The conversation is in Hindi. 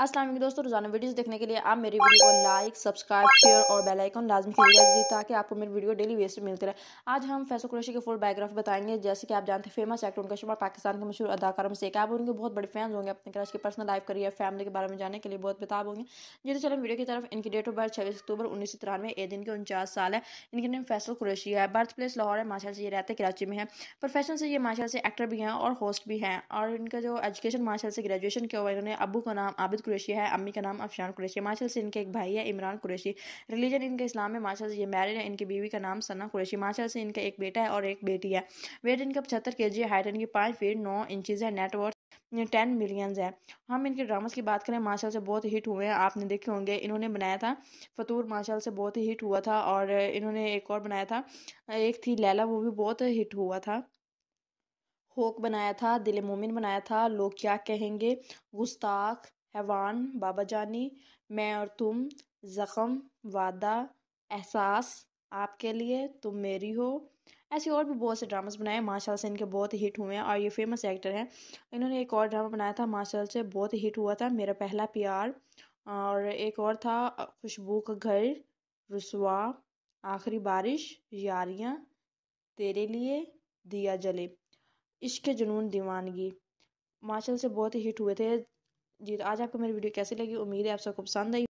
असलम दोस्तों रोजाना वीडियोस देखने के लिए आप मेरी वीडियो को लाइक सब्सक्राइब शेयर और बेल आइकन लाजमी खरीदा ताकि आपको मेरी वीडियो डेली बेस पे मिलते रहे आज हम फैसल कुरैशी के फुल बायोग्राफी बताएंगे जैसे कि आप जानते हैं फेमस एक्टर उनका शुमार पाकिस्तान के मशहूर अदाकारों में से एक आप उनके बहुत बड़े फैन होंगे अपने क्रश की पर्सनल लाइफ करियर फैमिली के बारे में जानने के लिए बहुत बताब होंगे जी तो चलो वीडियो की तरफ इनकी डेट ऑफ बर्थ छब्बीस अक्टूबर उन्नीस सौ तिरानवे ए दिन के उनचास साल है इनके नेम फैसल कुरैशी है बर्थ प्लेस लाहौर है माशा से ये रहते कराची में है प्रोफेशन से ये माशा से एक्टर भी हैं और होस्ट भी हैं और इनका जो एजुकेशन माशा से ग्रेजुएशन किया हुआ इन्होंने अबू का नाम आबिद कुरेशी है अम्मी का नाम अफशान कुरेशी माशा से इनके एक भाई है इमरान कुरेशी रिलीजन इनके इस्लाम है माशा से ये मैरिड है इनकी बीवी का नाम सना कुरेशी माशा से इनका एक बेटा है और एक बेटी है वेट इनका पचहत्तर के जी हाइट इनकी पाँच फीट नौ इंचज़ है नेटवर्क टेन मिलियंस है हम इनके ड्रामास की बात करें माशा से बहुत हिट हुए हैं आपने देखे होंगे इन्होंने बनाया था फतूर माशा से बहुत ही हिट हुआ था और इन्होंने एक और बनाया था एक थी लैला वो भी बहुत हिट हुआ था होक बनाया था दिल मोमिन बनाया था लोग क्या कहेंगे गुस्ताख हैवान बाबा जानी मैं और तुम ज़ख्म वादा एहसास आपके लिए तुम मेरी हो ऐसे और भी बहुत से ड्रामास बनाए माशाल्लाह से इनके बहुत हिट हुए हैं और ये फेमस एक्टर हैं इन्होंने एक और ड्रामा बनाया था माशाल्लाह से बहुत हिट हुआ था मेरा पहला प्यार और एक और था खुशबू का घर रसुआ आखिरी बारिश यारियाँ तेरे लिए दिया जले इश्क जुनून दीवानगी माशाल्लाह से बहुत हिट हुए थे जी तो आज आपको मेरी वीडियो कैसी लगी उम्मीद है आप सबको पसंद आई